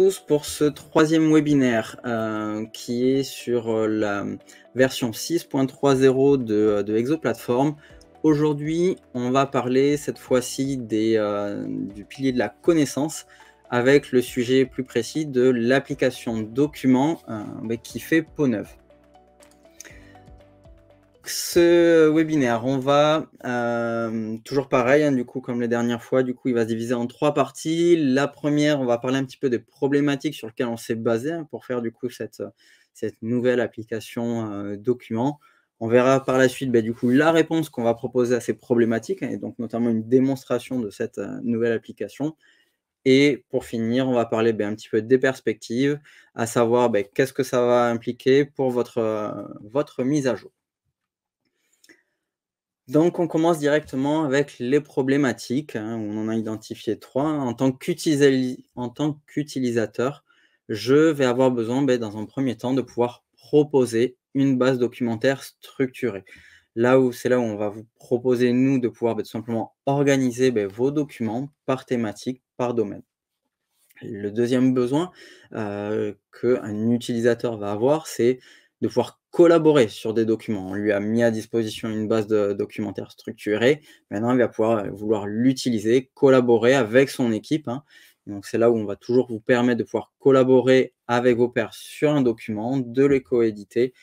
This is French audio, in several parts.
tous pour ce troisième webinaire euh, qui est sur euh, la version 6.30 de, euh, de Exoplatform. Aujourd'hui, on va parler cette fois-ci des du pilier de la connaissance avec le sujet plus précis de l'application document qui fait peau neuve ce euh, webinaire, on va euh, toujours pareil, hein, du coup, comme les dernières fois, du coup, il va se diviser en trois parties. La première, on va parler un petit peu des problématiques sur lesquelles on s'est basé hein, pour faire du coup cette, nouvelle application euh, document. On verra par la suite bah, du coup la réponse qu'on va proposer à ces problématiques, hein, et donc notamment une démonstration de cette nouvelle application. Et pour finir, on va parler bah, un petit peu des perspectives, à savoir bah, qu'est-ce que ça va impliquer pour votre mise à jour. Donc, on commence directement avec les problématiques. Hein, on en a identifié trois. En tant qu'utilisateur, je vais avoir besoin, ben, dans un premier temps, de pouvoir proposer une base documentaire structurée. Là où c'est là où on va vous proposer, nous, de pouvoir ben, tout simplement organiser ben, vos documents par thématique, par domaine. Le deuxième besoin euh, qu'un utilisateur va avoir, c'est de pouvoir collaborer sur des documents. On lui a mis à disposition une base de documentaire structurée. Maintenant, il va pouvoir euh, vouloir l'utiliser, collaborer avec son équipe. Hein. Donc, c'est là où on va toujours vous permettre de pouvoir collaborer avec vos pairs sur un document, de les coéditer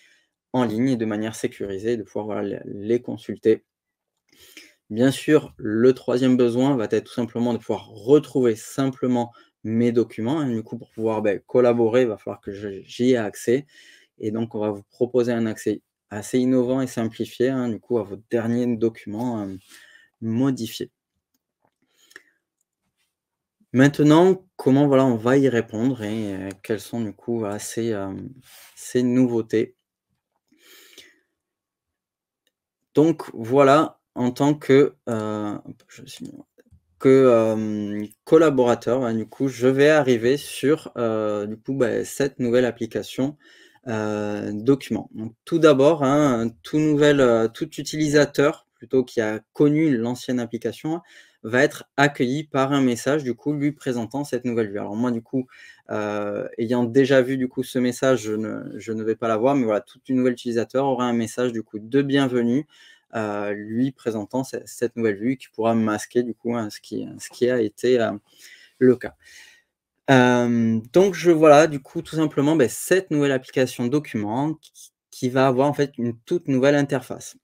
en ligne et de manière sécurisée, de pouvoir les consulter. Bien sûr, le troisième besoin va être tout simplement de pouvoir retrouver simplement mes documents. Hein, du coup, pour pouvoir ben, collaborer, il va falloir que j'y ai accès. Et donc, on va vous proposer un accès assez innovant et simplifié, hein, du coup, à votre dernier document euh, modifié. Maintenant, comment voilà, on va y répondre et euh, quelles sont du coup euh, ces, nouveautés. Donc voilà, en tant que, que collaborateur, hein, du coup, je vais arriver sur du ben, cette nouvelle application euh, document. Donc, tout d'abord, hein, tout nouvel, euh, tout utilisateur plutôt qui a connu l'ancienne application va être accueilli par un message du coup lui présentant cette nouvelle vue. Alors moi du coup, euh, ayant déjà vu du coup ce message, je ne, vais pas l'avoir, mais voilà, tout nouvel utilisateur aura un message du coup de bienvenue lui présentant cette nouvelle vue qui pourra masquer du coup hein, ce, qui, ce qui a été le cas. Euh, donc je voilà du coup tout simplement ben, cette nouvelle application document qui, va avoir en fait une toute nouvelle interface.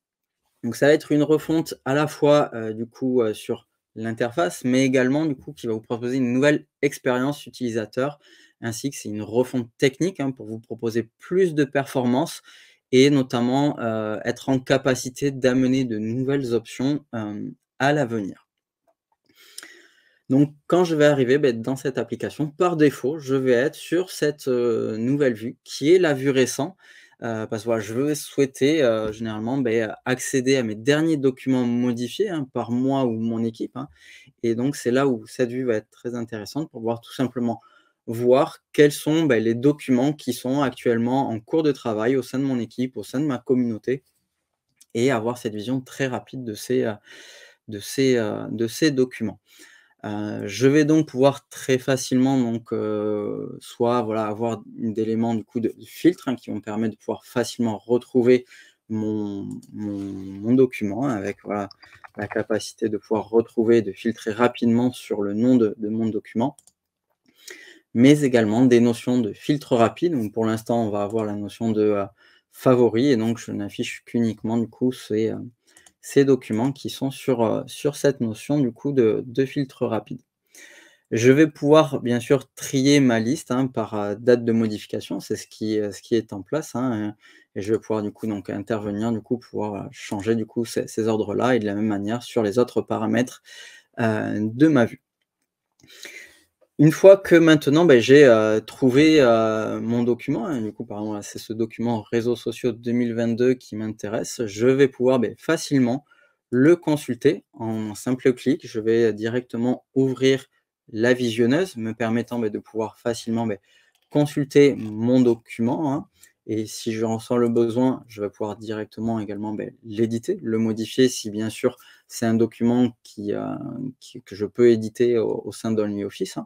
Donc ça va être une refonte à la fois euh, du coup euh, sur l'interface, mais également du coup qui va vous proposer une nouvelle expérience utilisateur, ainsi que c'est une refonte technique hein, pour vous proposer plus de performances et notamment être en capacité d'amener de nouvelles options à l'avenir. Donc, quand je vais arriver ben, dans cette application, par défaut, je vais être sur cette euh, nouvelle vue qui est la vue récente. Euh, parce que je veux souhaiter euh, généralement ben, accéder à mes derniers documents modifiés hein, par moi ou mon équipe. Hein. Et donc, c'est là où cette vue va être très intéressante pour pouvoir tout simplement voir quels sont ben, les documents qui sont actuellement en cours de travail au sein de mon équipe, au sein de ma communauté, et avoir cette vision très rapide de ces documents. Euh, je vais donc pouvoir très facilement donc, euh, soit voilà, avoir d'éléments du coup, de, filtre hein, qui vont permettre de pouvoir facilement retrouver mon, document avec voilà, la capacité de pouvoir retrouver, de filtrer rapidement sur le nom de, mon document mais également des notions de filtre rapide. Donc pour l'instant, on va avoir la notion de euh, favori et donc je n'affiche qu'uniquement du coup ces, ces documents qui sont sur, euh, sur cette notion du coup de, de, filtre rapide. Je vais pouvoir bien sûr trier ma liste hein, par euh, date de modification, c'est ce qui, euh, ce qui est en place, hein, et je vais pouvoir du coup donc intervenir du coup pouvoir changer du coup ces, ordres là et de la même manière sur les autres paramètres de ma vue une fois que maintenant ben, j'ai euh, trouvé euh, mon document, hein, du coup, c'est ce document réseaux sociaux 2022 qui m'intéresse, je vais pouvoir ben, facilement le consulter en simple clic. Je vais directement ouvrir la visionneuse, me permettant ben, de pouvoir facilement consulter mon document. Hein. et si je ressens le besoin, je vais pouvoir directement également l'éditer, le modifier si bien sûr c'est un document euh, que je peux éditer au, sein d'OnlyOffice.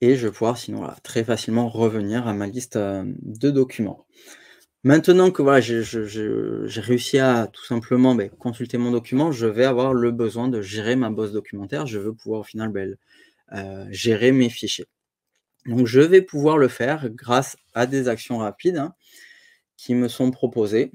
Et je vais pouvoir sinon très facilement revenir à ma liste euh, de documents. Maintenant que voilà, j'ai réussi à tout simplement ben, consulter mon document, je vais avoir le besoin de gérer ma bosse documentaire. Je veux pouvoir au final ben, euh, gérer mes fichiers. Donc je vais pouvoir le faire grâce à des actions rapides hein, qui me sont proposées.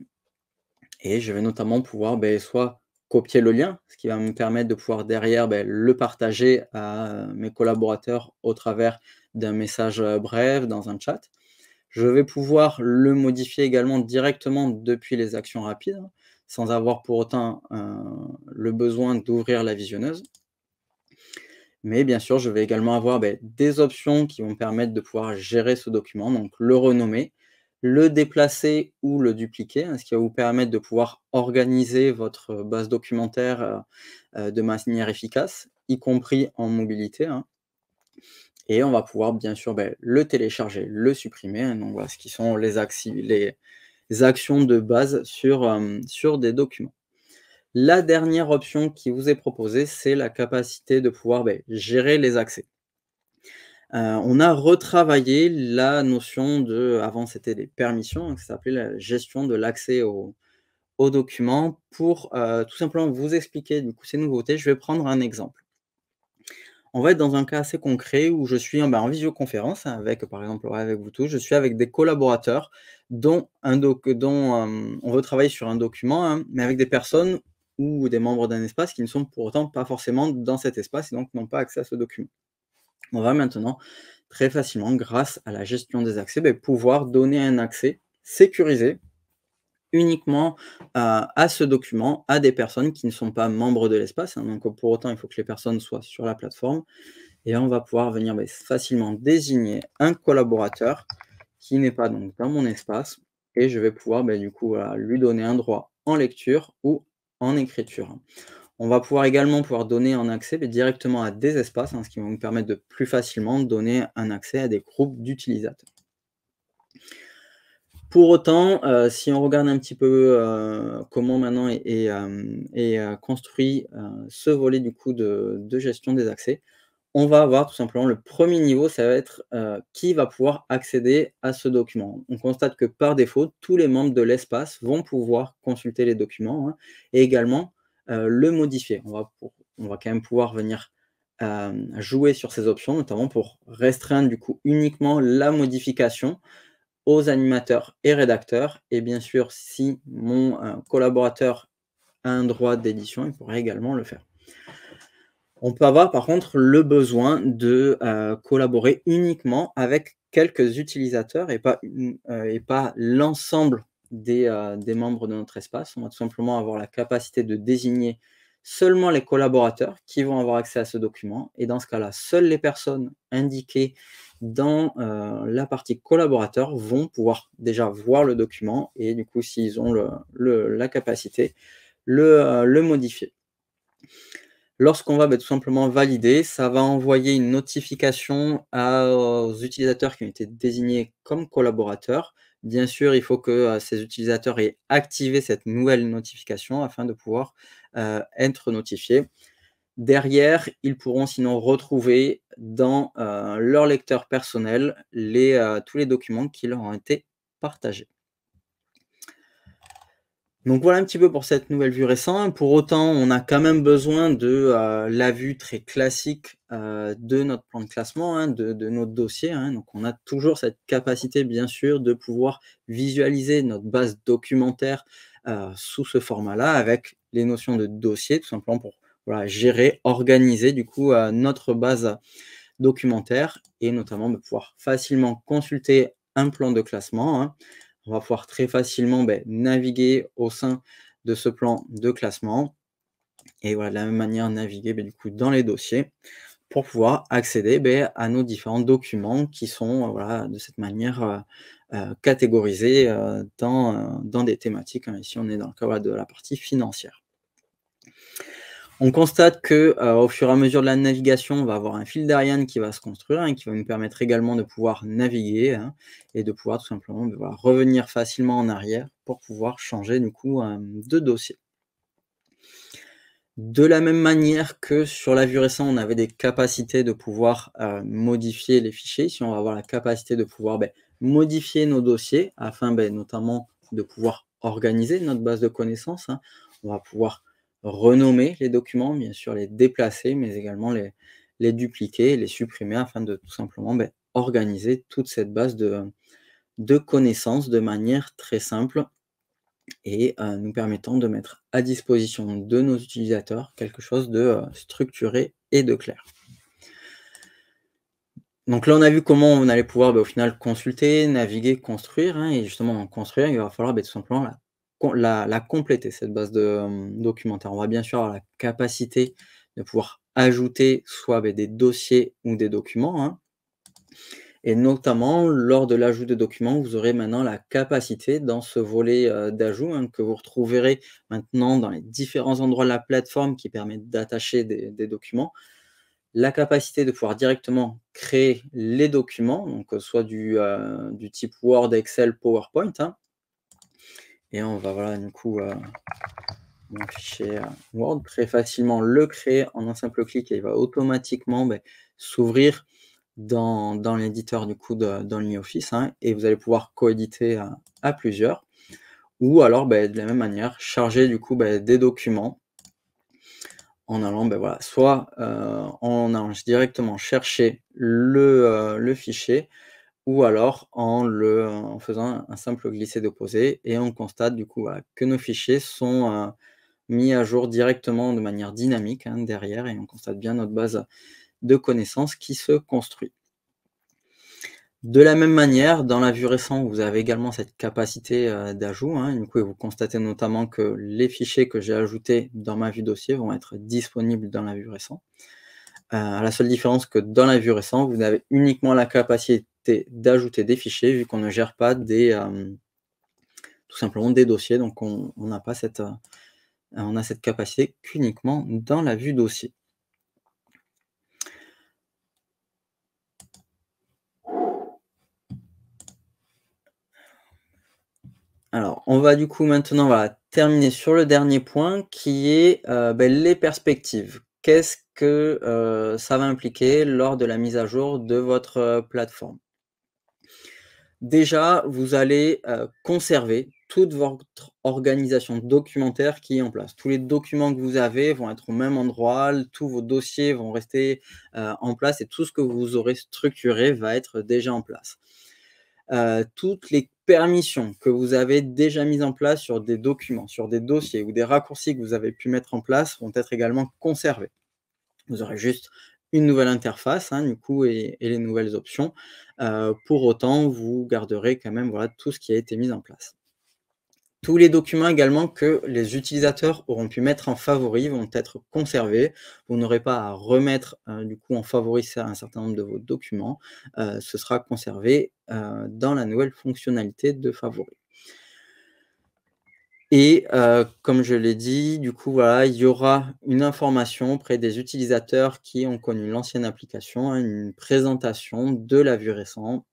Et je vais notamment pouvoir ben, soit copier le lien, ce qui va me permettre de pouvoir derrière ben, le partager à euh, mes collaborateurs au travers d'un message euh, bref, dans un chat. Je vais pouvoir le modifier également directement depuis les actions rapides, sans avoir pour autant euh, le besoin d'ouvrir la visionneuse. Mais bien sûr, je vais également avoir ben, des options qui vont me permettre de pouvoir gérer ce document, donc le renommer, le déplacer ou le dupliquer, ce qui va vous permettre de pouvoir organiser votre euh, base documentaire euh, euh, de manière efficace, y compris en mobilité. Hein? Et on va pouvoir bien sûr ben, le télécharger, le supprimer. Hein. ce qui sont les, les actions de base sur, sur des documents. La dernière option qui vous est proposée, c'est la capacité de pouvoir ben, gérer les accès. Euh, on a retravaillé la notion de, avant c'était des permissions, hein, ça s'appelait la gestion de l'accès aux, documents pour euh, tout simplement vous expliquer du coup ces nouveautés. Je vais prendre un exemple. On va être dans un cas assez concret où je suis ben, en visioconférence avec, par exemple, avec vous tous, je suis avec des collaborateurs dont, un dont euh, on veut travailler sur un document, hein, mais avec des personnes ou des membres d'un espace qui ne sont pour autant pas forcément dans cet espace et donc n'ont pas accès à ce document on va maintenant très facilement, grâce à la gestion des accès, ben, pouvoir donner un accès sécurisé uniquement euh, à ce document à des personnes qui ne sont pas membres de l'espace. Hein. donc pour autant, il faut que les personnes soient sur la plateforme. Et on va pouvoir venir ben, facilement désigner un collaborateur qui n'est pas donc dans mon espace. Et je vais pouvoir ben, du coup lui donner un droit en lecture ou en écriture. On va pouvoir également pouvoir donner un accès directement à des espaces, hein, ce qui va nous permettre de plus facilement donner un accès à des groupes d'utilisateurs. Pour autant, euh, si on regarde un petit peu euh, comment maintenant est, euh, construit ce volet du coup de, gestion des accès, on va avoir tout simplement le premier niveau, ça va être qui va pouvoir accéder à ce document. On constate que par défaut, tous les membres de l'espace vont pouvoir consulter les documents hein, et également euh, le modifier. On va, pour, on va quand même pouvoir venir euh, jouer sur ces options, notamment pour restreindre du coup uniquement la modification aux animateurs et rédacteurs. Et bien sûr, si mon euh, collaborateur a un droit d'édition, il pourrait également le faire. On peut avoir par contre le besoin de collaborer uniquement avec quelques utilisateurs et pas, et pas l'ensemble euh, des, membres de notre espace. On va tout simplement avoir la capacité de désigner seulement les collaborateurs qui vont avoir accès à ce document. Et dans ce cas-là, seules les personnes indiquées dans euh, la partie collaborateurs vont pouvoir déjà voir le document et du coup, s'ils ont la capacité, euh, le, modifier. Lorsqu'on va bah, tout simplement valider, ça va envoyer une notification aux utilisateurs qui ont été désignés comme collaborateurs Bien sûr, il faut que ces utilisateurs aient activé cette nouvelle notification afin de pouvoir être notifiés. Derrière, ils pourront sinon retrouver dans leur lecteur personnel les, tous les documents qui leur ont été partagés. Donc voilà un petit peu pour cette nouvelle vue récente. Pour autant, on a quand même besoin de euh, la vue très classique euh, de notre plan de classement, hein, de, notre dossier. Hein. Donc on a toujours cette capacité, bien sûr, de pouvoir visualiser notre base documentaire euh, sous ce format-là, avec les notions de dossier, tout simplement pour gérer, organiser du coup notre base documentaire et notamment de pouvoir facilement consulter un plan de classement. Hein on va pouvoir très facilement ben, naviguer au sein de ce plan de classement. Et voilà, de la même manière, naviguer ben, du coup, dans les dossiers pour pouvoir accéder ben, à nos différents documents qui sont euh, voilà, de cette manière euh, euh, catégorisés dans, dans, des thématiques. Hein, ici, on est dans le cadre de la partie financière. On constate que euh, au fur et à mesure de la navigation, on va avoir un fil d'Ariane qui va se construire et qui va nous permettre également de pouvoir naviguer hein, et de pouvoir tout simplement revenir facilement en arrière pour pouvoir changer du coup euh, de dossier. De la même manière que sur la vue récente, on avait des capacités de pouvoir euh, modifier les fichiers. Ici, on va avoir la capacité de pouvoir ben, modifier nos dossiers afin ben, notamment de pouvoir organiser notre base de connaissances. Hein, on va pouvoir renommer les documents, bien sûr les déplacer, mais également les, dupliquer, les supprimer afin de tout simplement ben, organiser toute cette base de, connaissances de manière très simple et euh, nous permettant de mettre à disposition de nos utilisateurs quelque chose de euh, structuré et de clair. Donc là, on a vu comment on allait pouvoir ben, au final consulter, naviguer, construire. Hein, et justement, construire, il va falloir ben, tout simplement la la, compléter, cette base de euh, documentaire. On va bien sûr avoir la capacité de pouvoir ajouter soit des dossiers ou des documents. Hein. Et notamment, lors de l'ajout de documents, vous aurez maintenant la capacité dans ce volet euh, d'ajout hein, que vous retrouverez maintenant dans les différents endroits de la plateforme qui permettent d'attacher des, documents, la capacité de pouvoir directement créer les documents, donc euh, soit du, du, type Word, Excel, PowerPoint, hein, et on va voilà, du coup, euh, mon fichier euh, Word très facilement le créer en un simple clic et il va automatiquement ben, s'ouvrir dans, l'éditeur du coup dans LibreOffice hein, et vous allez pouvoir coéditer éditer euh, à plusieurs ou alors ben, de la même manière charger du coup ben, des documents en allant voilà soit en allant directement chercher le fichier ou alors en, le, faisant un simple glisser d'opposé et on constate du coup que nos fichiers sont euh, mis à jour directement de manière dynamique hein, derrière et on constate bien notre base de connaissances qui se construit. De la même manière, dans la vue récente, vous avez également cette capacité euh, d'ajout. Hein, du vous constatez notamment que les fichiers que j'ai ajoutés dans ma vue dossier vont être disponibles dans la vue récente. Euh, la seule différence que dans la vue récente, vous avez uniquement la capacité d'ajouter, des fichiers vu qu'on ne gère pas des, euh, tout simplement des dossiers. Donc on n'a pas cette, euh, on a cette capacité qu'uniquement dans la vue dossier. Alors, on va du coup maintenant va terminer sur le dernier point qui est euh, ben, les perspectives. Qu'est-ce que ça va impliquer lors de la mise à jour de votre plateforme déjà, vous allez euh, conserver toute votre organisation documentaire qui est en place. Tous les documents que vous avez vont être au même endroit, tous vos dossiers vont rester euh, en place et tout ce que vous aurez structuré va être déjà en place. Euh, toutes les permissions que vous avez déjà mises en place sur des documents, sur des dossiers ou des raccourcis que vous avez pu mettre en place vont être également conservées. Vous aurez juste une nouvelle interface, hein, du coup, et, les nouvelles options. Euh, pour autant, vous garderez quand même voilà, tout ce qui a été mis en place. Tous les documents également que les utilisateurs auront pu mettre en favori vont être conservés. Vous n'aurez pas à remettre euh, du coup en favori un certain nombre de vos documents. Euh, ce sera conservé dans la nouvelle fonctionnalité de favori. Et euh, comme je l'ai dit, du coup, voilà, il y aura une information auprès des utilisateurs qui ont connu l'ancienne application, hein, une présentation de la vue récente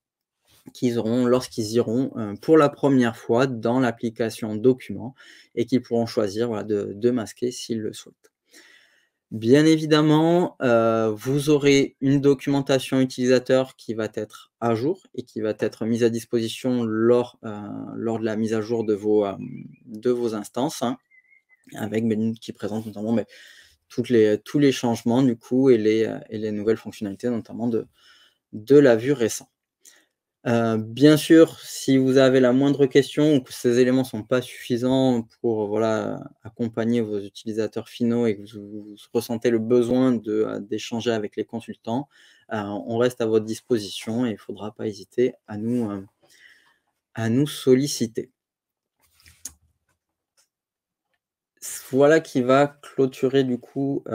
qu'ils auront lorsqu'ils iront euh, pour la première fois dans l'application document et qu'ils pourront choisir de, de masquer s'ils le souhaitent. Bien évidemment, euh, vous aurez une documentation utilisateur qui va être à jour et qui va être mise à disposition lors, euh, lors de la mise à jour de vos, euh, de vos instances, hein, avec qui présente notamment ben, toutes les, tous les changements du coup et les, et les nouvelles fonctionnalités, notamment de, de la vue récente. Euh, bien sûr, si vous avez la moindre question ou que ces éléments ne sont pas suffisants pour voilà, accompagner vos utilisateurs finaux et que vous, ressentez le besoin euh, d'échanger avec les consultants, euh, on reste à votre disposition et il ne faudra pas hésiter à nous, à nous solliciter. Voilà qui va clôturer du coup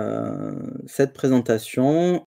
cette présentation.